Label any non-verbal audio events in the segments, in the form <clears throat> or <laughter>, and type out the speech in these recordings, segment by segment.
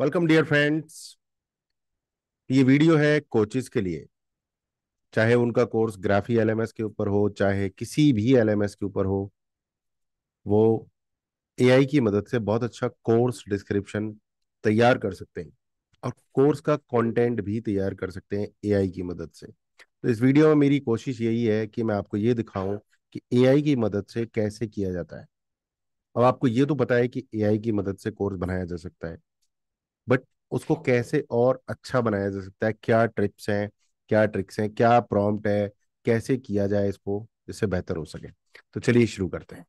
Welcome dear friends ये video है coaches के लिए चाहे उनका कोर्स ग्राफी एलएमएस के ऊपर हो चाहे किसी भी एलएमएस के ऊपर हो वो एआई की मदद से बहुत अच्छा कोर्स डिस्क्रिप्शन तैयार कर सकते हैं और कोर्स का कंटेंट भी तैयार कर सकते हैं एआई की मदद से तो इस वीडियो में मेरी कोशिश यही है कि मैं आपको ये दिखाऊं कि एआई की मदद से कैसे किया जाता है अब आपको ये तो पता है कि एआई की मदद से कोर्स बनाया जा सकता है बट उसको कैसे और अच्छा बनाया जा सकता है क्या ट्रिप्स हैं क्या ट्रिक्स हैं क्या प्रॉम्प्ट है कैसे किया जाए इसको जिससे बेहतर हो सके तो चलिए शुरू करते हैं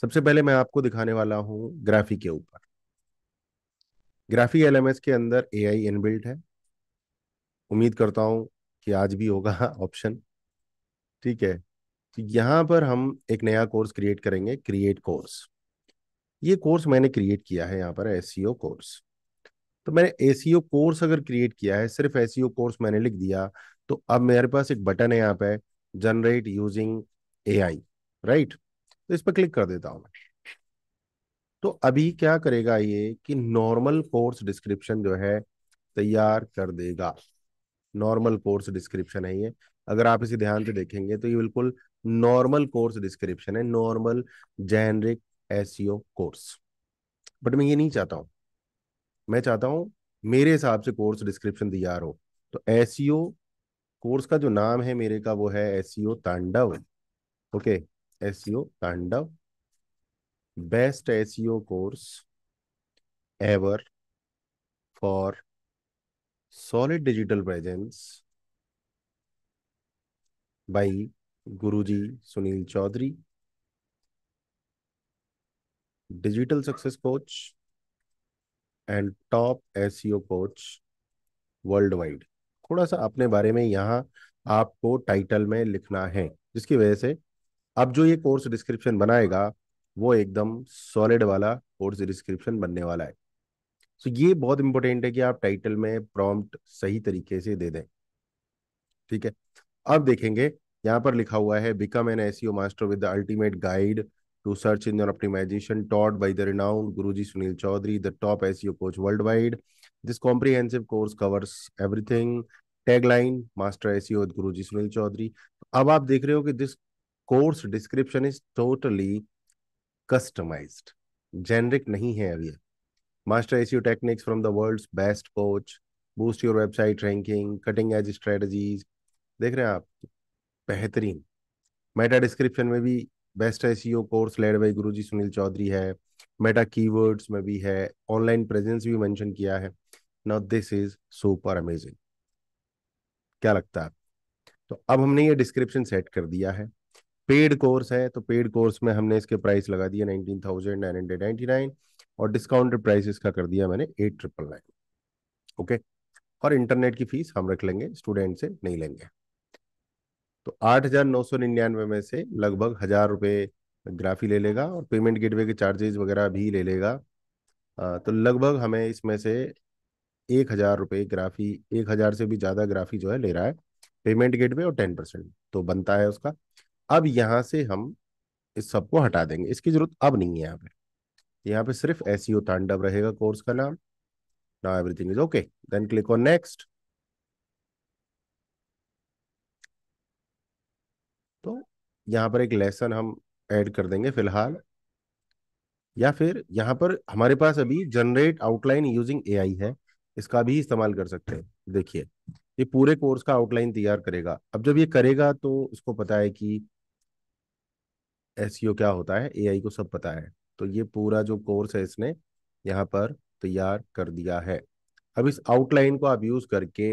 सबसे पहले मैं आपको दिखाने वाला हूं ग्राफी के ऊपर ग्राफी एलएमएस के अंदर ए आई इनबिल्ट है उम्मीद करता हूं कि आज भी होगा <laughs> ऑप्शन ठीक है तो यहाँ पर हम एक नया कोर्स क्रिएट करेंगे क्रिएट कोर्स ये कोर्स मैंने क्रिएट किया है यहाँ पर एस कोर्स तो मैंने ए कोर्स अगर क्रिएट किया है सिर्फ एसीओ कोर्स मैंने लिख दिया तो अब मेरे पास एक बटन है यहाँ पे जनरेट यूजिंग ए राइट तो इस पर क्लिक कर देता हूँ मैं तो अभी क्या करेगा ये कि नॉर्मल कोर्स डिस्क्रिप्शन जो है तैयार कर देगा नॉर्मल कोर्स डिस्क्रिप्शन है ये अगर आप इसे ध्यान से देखेंगे तो ये बिल्कुल नॉर्मल कोर्स डिस्क्रिप्शन है normal generic SEO course but मैं ये नहीं चाहता हूं मैं चाहता हूँ मेरे हिसाब से कोर्स डिस्क्रिप्शन दिया हो तो एस कोर्स e का जो नाम है मेरे का वो है SEO e Tandav okay SEO e Tandav best SEO course ever for solid digital presence by Guruji Sunil Chaudhary digital success coach and top SEO coach worldwide थोड़ा सा अपने बारे में यहाँ आपको टाइटल में लिखना है जिसकी वजह से अब जो ये कोर्स डिस्क्रिप्शन बनाएगा वो एकदम सॉलिड वाला कोर्स डिस्क्रिप्शन बनने वाला है सो so, ये बहुत इंपॉर्टेंट है कि आप टाइटल में प्रॉम्प्ट सही तरीके से दे दें ठीक है अब देखेंगे यहाँ पर लिखा हुआ है become an SEO master with the ultimate guide to search engine optimization taught by the renowned Guruji Sunil Chaudhary, the top SEO coach worldwide. This comprehensive course covers everything. Tagline Master SEO with Guruji Sunil Chaudhary. अब आप देख रहे हो कि this course description is totally customized generic नहीं है अभी master SEO techniques from the world's best coach boost your website ranking cutting edge strategies देख रहे हैं आप बेहतरीन मेटा डिस्क्रिप्शन में भी best SEO e course led Guru ji Sunil Chaudhary है मेटा कीवर्ड्स में भी है ऑनलाइन प्रेजेंस भी मेंशन किया है now this is super amazing क्या लगता है तो अब हमने ये डिस्क्रिप्शन सेट कर दिया है पेड कोर्स है तो पेड कोर्स में हमने इसके प्राइस लगा दिया nineteen thousand nine hundred ninety nine और डिस्काउंटेड प्राइस इसका कर दिया मैंने एट ट्रिपल नाइन ओके और इंटरनेट की फीस हम रख लेंगे स्टूडेंट से नहीं लेंगे तो आठ हजार नौ सौ निन्यानवे में से लगभग हजार रुपये ग्राफी ले लेगा और पेमेंट गेटवे के चार्जेज वगैरह भी ले लेगा तो लगभग हमें इसमें से एक हज़ार रुपये ग्राफी एक हज़ार से भी ज़्यादा ग्राफी जो है ले रहा है पेमेंट गेटवे और टेन परसेंट तो बनता है उसका अब यहाँ से हम इस सबको हटा देंगे इसकी ज़रूरत अब नहीं है यहाँ पे यहाँ पे सिर्फ एस तांडव e रहेगा कोर्स का नाम ना everything is okay then click on next तो यहाँ पर एक लेसन हम ऐड कर देंगे फिलहाल या फिर यहाँ पर हमारे पास अभी जनरेट आउटलाइन यूजिंग ए है इसका भी इस्तेमाल कर सकते हैं देखिए ये पूरे कोर्स का आउटलाइन तैयार करेगा अब जब ये करेगा तो इसको पता है कि एस e क्या होता है ए को सब पता है तो ये पूरा जो कोर्स है इसने यहाँ पर तैयार कर दिया है अब इस आउटलाइन को आप यूज करके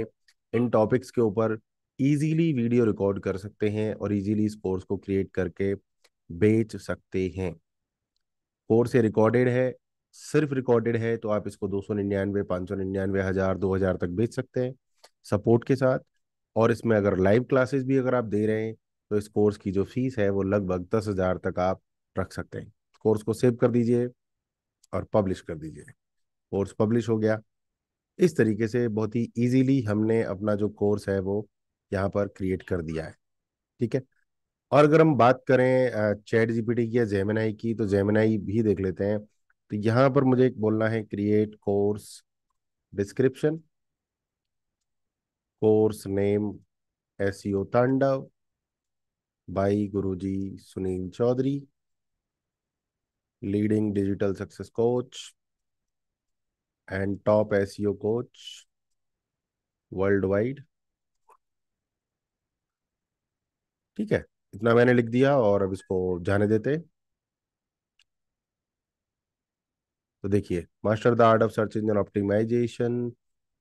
इन टॉपिक्स के ऊपर इजीली वीडियो रिकॉर्ड कर सकते हैं और इजीली इस कोर्स को क्रिएट करके बेच सकते हैं कोर्स ये रिकॉर्डेड है सिर्फ रिकॉर्डेड है तो आप इसको दो सौ निन्यानवे पाँच सौ निन्यानवे हज़ार दो हज़ार तक बेच सकते हैं सपोर्ट के साथ और इसमें अगर लाइव क्लासेस भी अगर आप दे रहे हैं तो इस कोर्स की जो फीस है वो लगभग दस हज़ार तक आप रख सकते हैं कोर्स को सेव कर दीजिए और पब्लिश कर दीजिए कोर्स पब्लिश हो गया इस तरीके से बहुत ही ईजीली हमने अपना जो कोर्स है वो यहाँ पर क्रिएट कर दिया है ठीक है और अगर हम बात करें चैट जीपीटी की या जेमेनाई की तो जेमेनाई भी देख लेते हैं तो यहाँ पर मुझे एक बोलना है create course description course name SEO Tandav by Guruji Sunil Chaudhary leading digital success coach and top SEO coach worldwide ठीक है इतना मैंने लिख दिया और अब इसको जाने देते तो देखिए master the art of search engine optimization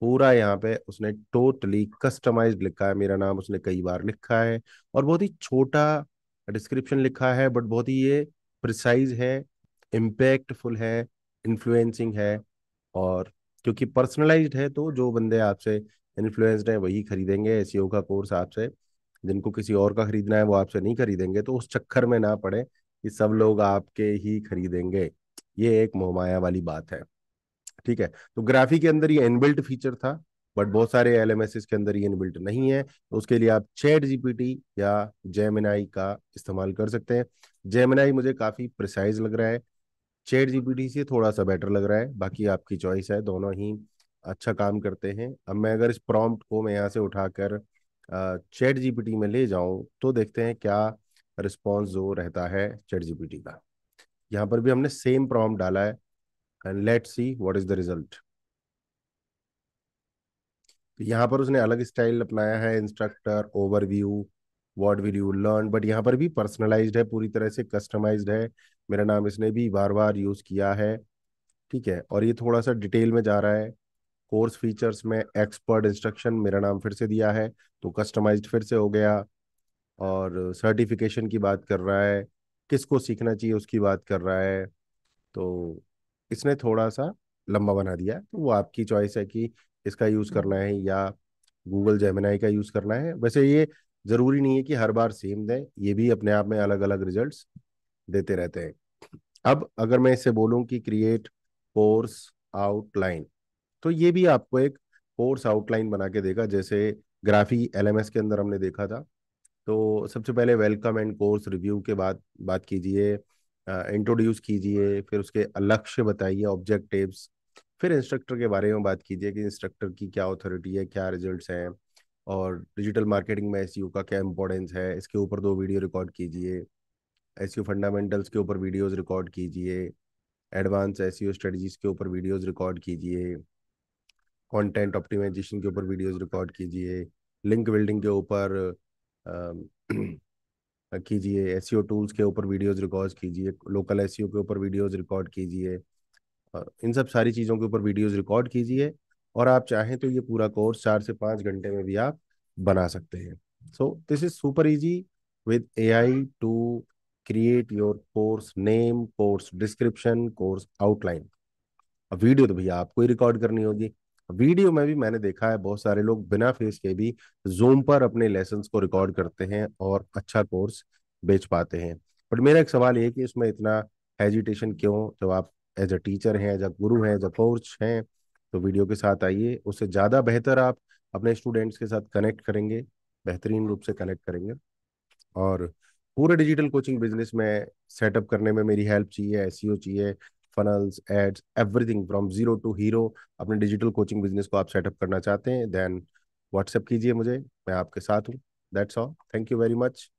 पूरा यहाँ पे उसने टोटली कस्टमाइज लिखा है मेरा नाम उसने कई बार लिखा है और बहुत ही छोटा डिस्क्रिप्शन लिखा है बट बहुत ही ये प्रिसाइज है इम्पैक्टफुल है इन्फ्लुएंसिंग है और क्योंकि पर्सनलाइज्ड है तो जो बंदे आपसे इन्फ्लुएंस्ड हैं वही खरीदेंगे एस का कोर्स आपसे जिनको किसी और का खरीदना है वो आपसे नहीं खरीदेंगे तो उस चक्कर में ना पड़े कि सब लोग आपके ही खरीदेंगे ये एक मोहमाया वाली बात है ठीक है तो ग्राफी के अंदर ये इनबिल्ट फीचर था बट बहुत सारे एल के अंदर ये इनबिल्ट नहीं है तो उसके लिए आप चैट जीपीटी या जेमिनाई का इस्तेमाल कर सकते हैं जेमिनाई मुझे काफ़ी प्रिसाइज लग रहा है चैट जीपीटी से थोड़ा सा बेटर लग रहा है बाकी आपकी चॉइस है दोनों ही अच्छा काम करते हैं अब मैं अगर इस प्रॉम्प्ट को मैं यहाँ से उठाकर चैट जीपीटी में ले जाऊं तो देखते हैं क्या रिस्पॉन्स जो रहता है चैट जीपीटी का यहाँ पर भी हमने सेम प्रॉम्प्ट डाला है and let see what is the result तो यहाँ पर उसने अलग स्टाइल अपनाया है instructor overview what will you learn but यहाँ पर भी पर्सनलाइज्ड है पूरी तरह से कस्टमाइज्ड है मेरा नाम इसने भी बार बार यूज़ किया है ठीक है और ये थोड़ा सा डिटेल में जा रहा है कोर्स फीचर्स में एक्सपर्ट इंस्ट्रक्शन मेरा नाम फिर से दिया है तो कस्टमाइज्ड फिर से हो गया और सर्टिफिकेशन की बात कर रहा है किसको सीखना चाहिए उसकी बात कर रहा है तो इसने थोड़ा सा लंबा बना दिया तो वो आपकी चॉइस है कि इसका यूज़ करना है या गूगल जेमिनाई का यूज़ करना है वैसे ये ज़रूरी नहीं है कि हर बार सेम दें ये भी अपने आप में अलग अलग रिजल्ट्स देते रहते हैं अब अगर मैं इससे बोलूँ कि क्रिएट कोर्स आउटलाइन तो ये भी आपको एक कोर्स आउटलाइन बना के देगा जैसे ग्राफी एलएमएस के अंदर हमने देखा था तो सबसे पहले वेलकम एंड कोर्स रिव्यू के बाद बात कीजिए इंट्रोड्यूस कीजिए फिर उसके लक्ष्य बताइए ऑब्जेक्टिव्स फिर इंस्ट्रक्टर के बारे में बात कीजिए कि इंस्ट्रक्टर की क्या अथॉरिटी है क्या रिजल्ट्स हैं और डिजिटल मार्केटिंग में एस e का क्या इंपॉर्टेंस है इसके ऊपर दो वीडियो रिकॉर्ड कीजिए एस फंडामेंटल्स e के ऊपर वीडियोज़ रिकॉर्ड कीजिए एडवांस एस स्ट्रेटजीज के ऊपर वीडियोज़ रिकॉर्ड कीजिए कंटेंट ऑप्टिमाइजेशन के ऊपर वीडियोस रिकॉर्ड कीजिए लिंक बिल्डिंग के ऊपर <clears throat> कीजिए एस टूल्स e के ऊपर वीडियोस रिकॉर्ड कीजिए लोकल एस e के ऊपर वीडियोस रिकॉर्ड कीजिए इन सब सारी चीज़ों के ऊपर वीडियोस रिकॉर्ड कीजिए और आप चाहें तो ये पूरा कोर्स चार से पाँच घंटे में भी आप बना सकते हैं so this is super easy with A I to create your course name course description course outline अब वीडियो तो भैया आपको ही रिकॉर्ड करनी होगी वीडियो में भी मैंने देखा है बहुत सारे लोग बिना फेस के भी जूम पर अपने लेसन को रिकॉर्ड करते हैं और अच्छा कोर्स बेच पाते हैं बट मेरा एक सवाल ये कि इसमें इतना हेजिटेशन क्यों जब आप एज अ टीचर हैं एज अ गुरु हैं एज अ कोच हैं तो वीडियो के साथ आइए उससे ज़्यादा बेहतर आप अपने स्टूडेंट्स के साथ कनेक्ट करेंगे बेहतरीन रूप से कनेक्ट करेंगे और पूरे डिजिटल कोचिंग बिजनेस में सेटअप करने में मेरी हेल्प चाहिए एस e चाहिए funnels ads everything from zero to hero अपने डिजिटल कोचिंग बिजनेस को आप सेटअप करना चाहते हैं देन व्हाट्सएप कीजिए मुझे मैं आपके साथ हूँ that's all thank you very much